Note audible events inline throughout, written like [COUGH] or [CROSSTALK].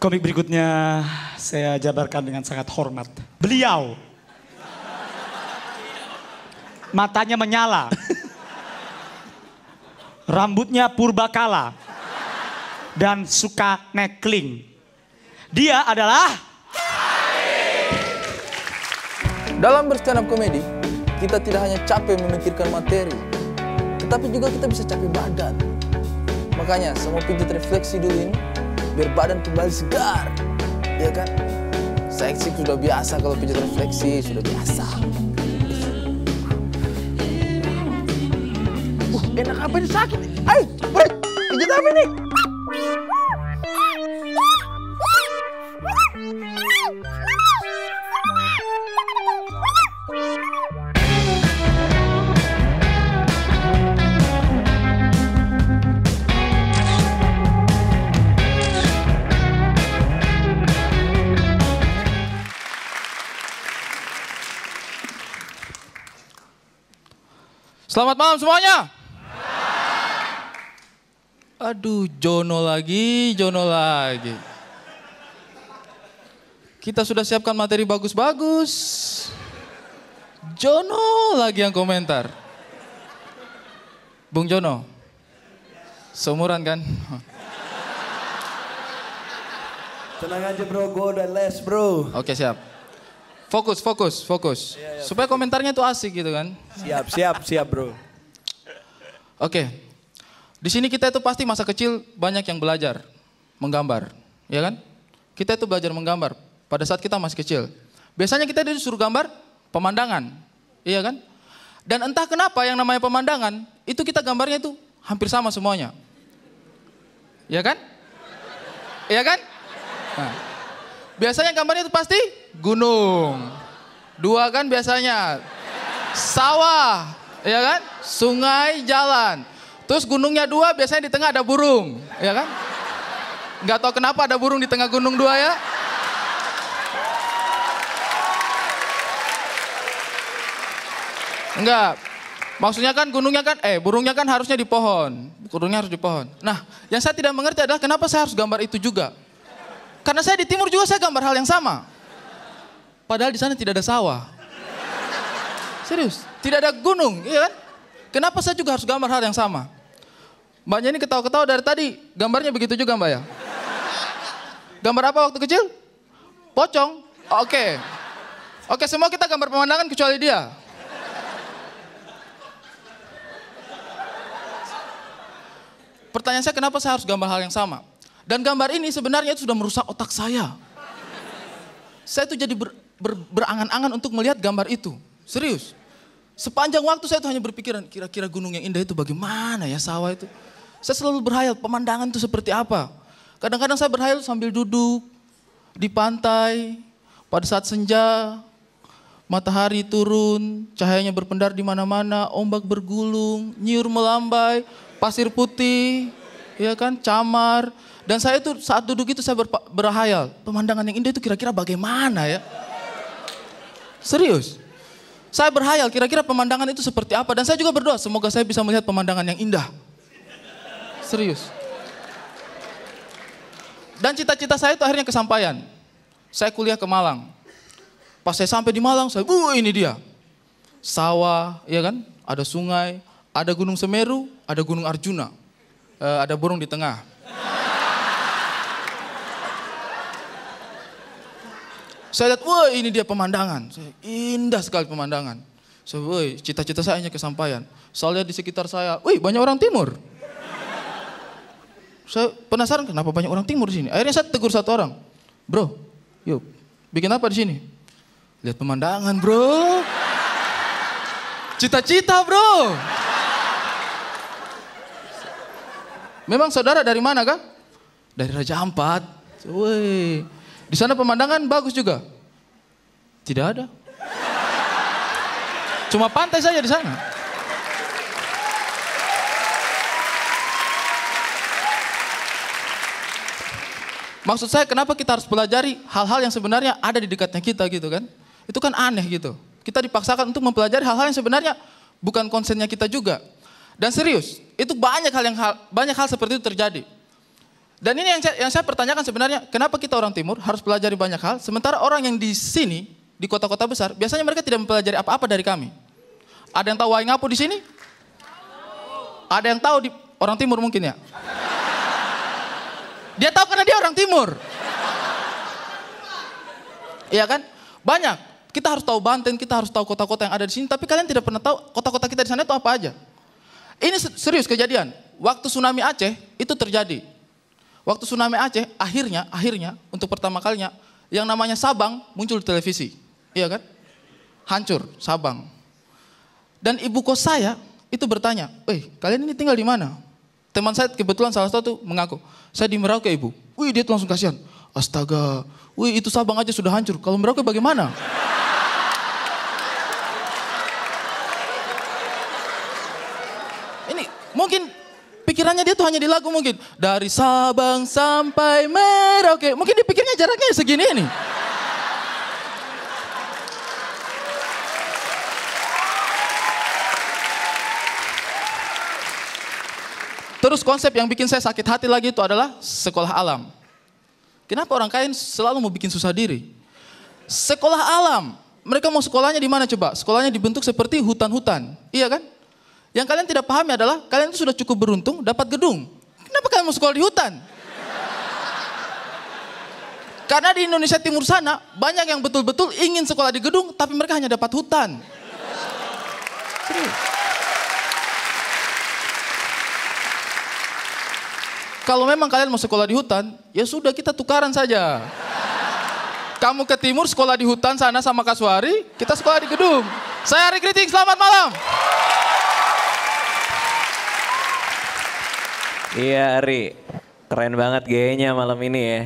Komik berikutnya saya jabarkan dengan sangat hormat. Beliau. Matanya menyala. Rambutnya purbakala. Dan suka nekling. Dia adalah... Dalam berstand up komedi, kita tidak hanya capek memikirkan materi, tetapi juga kita bisa capek badan. Makanya, semua pijat refleksi dulu ini biar badan kembali segar ya kan saya sih sudah biasa kalau pijat refleksi sudah biasa uh, enak apa ini sakit ay pijat apa ini? Selamat malam semuanya. Aduh, Jono lagi, Jono lagi. Kita sudah siapkan materi bagus-bagus. Jono lagi yang komentar. Bung Jono, seumuran kan? Tenang aja bro, go udah les bro. Oke siap. Fokus, fokus, fokus. Yeah, yeah, Supaya fokus. komentarnya itu asik gitu kan. Siap, siap, siap bro. Oke. Di sini kita itu pasti masa kecil banyak yang belajar menggambar, ya kan? Kita itu belajar menggambar pada saat kita masih kecil. Biasanya kita disuruh gambar pemandangan, iya kan? Dan entah kenapa yang namanya pemandangan itu kita gambarnya itu hampir sama semuanya. Iya kan? Iya kan? Nah. Biasanya gambarnya itu pasti gunung. Dua kan biasanya. Sawah, ya kan? Sungai, jalan. Terus gunungnya dua, biasanya di tengah ada burung, ya kan? Nggak tahu kenapa ada burung di tengah gunung dua ya. Enggak. Maksudnya kan gunungnya kan, eh burungnya kan harusnya di pohon. Burungnya harus di pohon. Nah, yang saya tidak mengerti adalah kenapa saya harus gambar itu juga. Karena saya di timur juga saya gambar hal yang sama. Padahal di sana tidak ada sawah. Serius, tidak ada gunung, iya kan? Kenapa saya juga harus gambar hal yang sama? Mbaknya ini ketawa-ketawa dari tadi, gambarnya begitu juga mbak ya? Gambar apa waktu kecil? Pocong. Oke. Okay. Oke, okay, semua kita gambar pemandangan kecuali dia. Pertanyaan saya kenapa saya harus gambar hal yang sama? Dan gambar ini sebenarnya itu sudah merusak otak saya. Saya itu jadi ber, ber, berangan-angan untuk melihat gambar itu. Serius. Sepanjang waktu saya itu hanya berpikiran, kira-kira gunung yang indah itu bagaimana ya sawah itu. Saya selalu berhayal pemandangan itu seperti apa. Kadang-kadang saya berhayal sambil duduk di pantai pada saat senja, matahari turun, cahayanya berpendar di mana-mana, ombak bergulung, nyiur melambai, pasir putih, ya kan, camar. Dan saya itu saat duduk itu saya ber, berhayal, pemandangan yang indah itu kira-kira bagaimana ya? Serius. Saya berhayal kira-kira pemandangan itu seperti apa dan saya juga berdoa semoga saya bisa melihat pemandangan yang indah. Serius. Dan cita-cita saya itu akhirnya kesampaian. Saya kuliah ke Malang. Pas saya sampai di Malang, saya, "Uh, ini dia." Sawah, ya kan? Ada sungai, ada Gunung Semeru, ada Gunung Arjuna uh, ada burung di tengah. Saya lihat, wah ini dia pemandangan. Saya, indah sekali pemandangan. Saya, cita-cita saya hanya kesampaian. Soalnya di sekitar saya, wih banyak orang timur. Saya penasaran kenapa banyak orang timur di sini. Akhirnya saya tegur satu orang. Bro, yuk bikin apa di sini? Lihat pemandangan bro. Cita-cita bro. Memang saudara dari mana kah? Dari Raja Ampat. Woi. Di sana pemandangan bagus juga. Tidak ada. Cuma pantai saja di sana. Maksud saya kenapa kita harus pelajari hal-hal yang sebenarnya ada di dekatnya kita gitu kan? Itu kan aneh gitu. Kita dipaksakan untuk mempelajari hal-hal yang sebenarnya bukan konsennya kita juga. Dan serius, itu banyak hal yang hal, banyak hal seperti itu terjadi. Dan ini yang saya, yang saya pertanyakan sebenarnya, kenapa kita orang timur harus pelajari banyak hal, sementara orang yang di sini, di kota-kota besar, biasanya mereka tidak mempelajari apa-apa dari kami. Ada yang tahu Waingapu di sini? Ada yang tahu di orang timur mungkin ya? Dia tahu karena dia orang timur. Iya kan? Banyak. Kita harus tahu Banten, kita harus tahu kota-kota yang ada di sini, tapi kalian tidak pernah tahu kota-kota kita di sana itu apa aja. Ini serius kejadian. Waktu tsunami Aceh itu terjadi. Waktu tsunami Aceh akhirnya akhirnya untuk pertama kalinya yang namanya Sabang muncul di televisi. Iya kan? Hancur Sabang. Dan ibu kos saya itu bertanya, "Eh, kalian ini tinggal di mana?" Teman saya kebetulan salah satu mengaku, "Saya di Merauke, Ibu." Wih, dia tuh langsung kasihan. Astaga, wih itu Sabang aja sudah hancur. Kalau Merauke bagaimana? jaraknya dia tuh hanya di lagu mungkin. Dari Sabang sampai Merauke. Mungkin dipikirnya jaraknya ya segini nih. Terus konsep yang bikin saya sakit hati lagi itu adalah sekolah alam. Kenapa orang kain selalu mau bikin susah diri? Sekolah alam. Mereka mau sekolahnya di mana coba? Sekolahnya dibentuk seperti hutan-hutan. Iya kan? Yang kalian tidak pahami adalah kalian itu sudah cukup beruntung dapat gedung. Kenapa kalian mau sekolah di hutan? Karena di Indonesia Timur sana banyak yang betul-betul ingin sekolah di gedung tapi mereka hanya dapat hutan. Kalau memang kalian mau sekolah di hutan, ya sudah kita tukaran saja. Kamu ke timur sekolah di hutan sana sama Kaswari, kita sekolah di gedung. Saya Ari Kritik, selamat malam. Iya Ari, keren banget gayanya malam ini ya.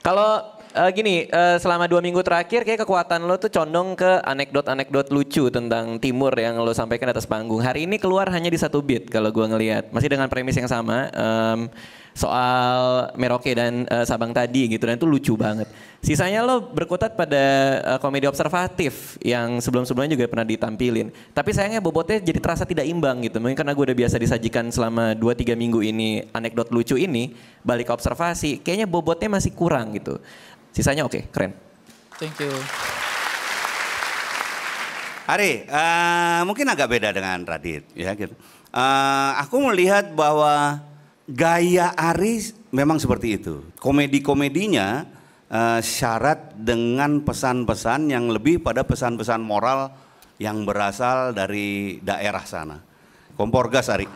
Kalau uh, gini, uh, selama dua minggu terakhir kayak kekuatan lo tuh condong ke anekdot-anekdot lucu tentang timur yang lo sampaikan atas panggung. Hari ini keluar hanya di satu beat kalau gue ngelihat, masih dengan premis yang sama. Um, soal Merauke dan uh, Sabang tadi gitu dan itu lucu banget. Sisanya lo berkutat pada uh, komedi observatif yang sebelum-sebelumnya juga pernah ditampilin. Tapi sayangnya bobotnya jadi terasa tidak imbang gitu. Mungkin karena gue udah biasa disajikan selama 2-3 minggu ini anekdot lucu ini balik ke observasi, kayaknya bobotnya masih kurang gitu. Sisanya oke, okay, keren. Thank you. Ari, uh, mungkin agak beda dengan Radit ya gitu. Uh, aku melihat bahwa gaya Ari memang seperti itu. Komedi-komedinya uh, syarat dengan pesan-pesan yang lebih pada pesan-pesan moral yang berasal dari daerah sana. Kompor gas Ari.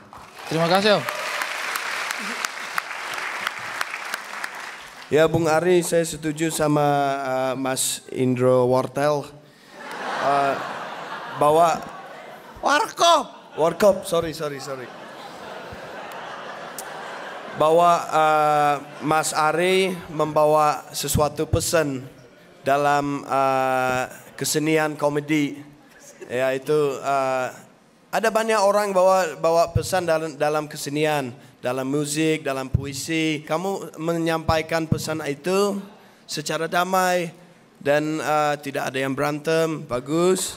Terima kasih Om. Ya Bung Ari, saya setuju sama uh, Mas Indro Wartel uh, eh, bahwa Warkop. Warkop, sorry, sorry, sorry bahwa uh, Mas Ari membawa sesuatu pesan dalam uh, kesenian komedi yaitu uh, ada banyak orang bawa bawa pesan dalam dalam kesenian dalam musik, dalam puisi kamu menyampaikan pesan itu secara damai dan uh, tidak ada yang berantem bagus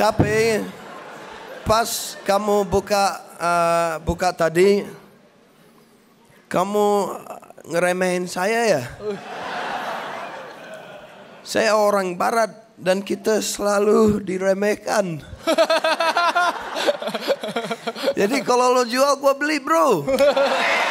tapi pas kamu buka uh, buka tadi Kamu eh, ngeremehin saya ya? Uh. Saya orang barat dan kita selalu diremehkan. [LAUGHS] Jadi kalau lo jual gue beli bro. [LAUGHS]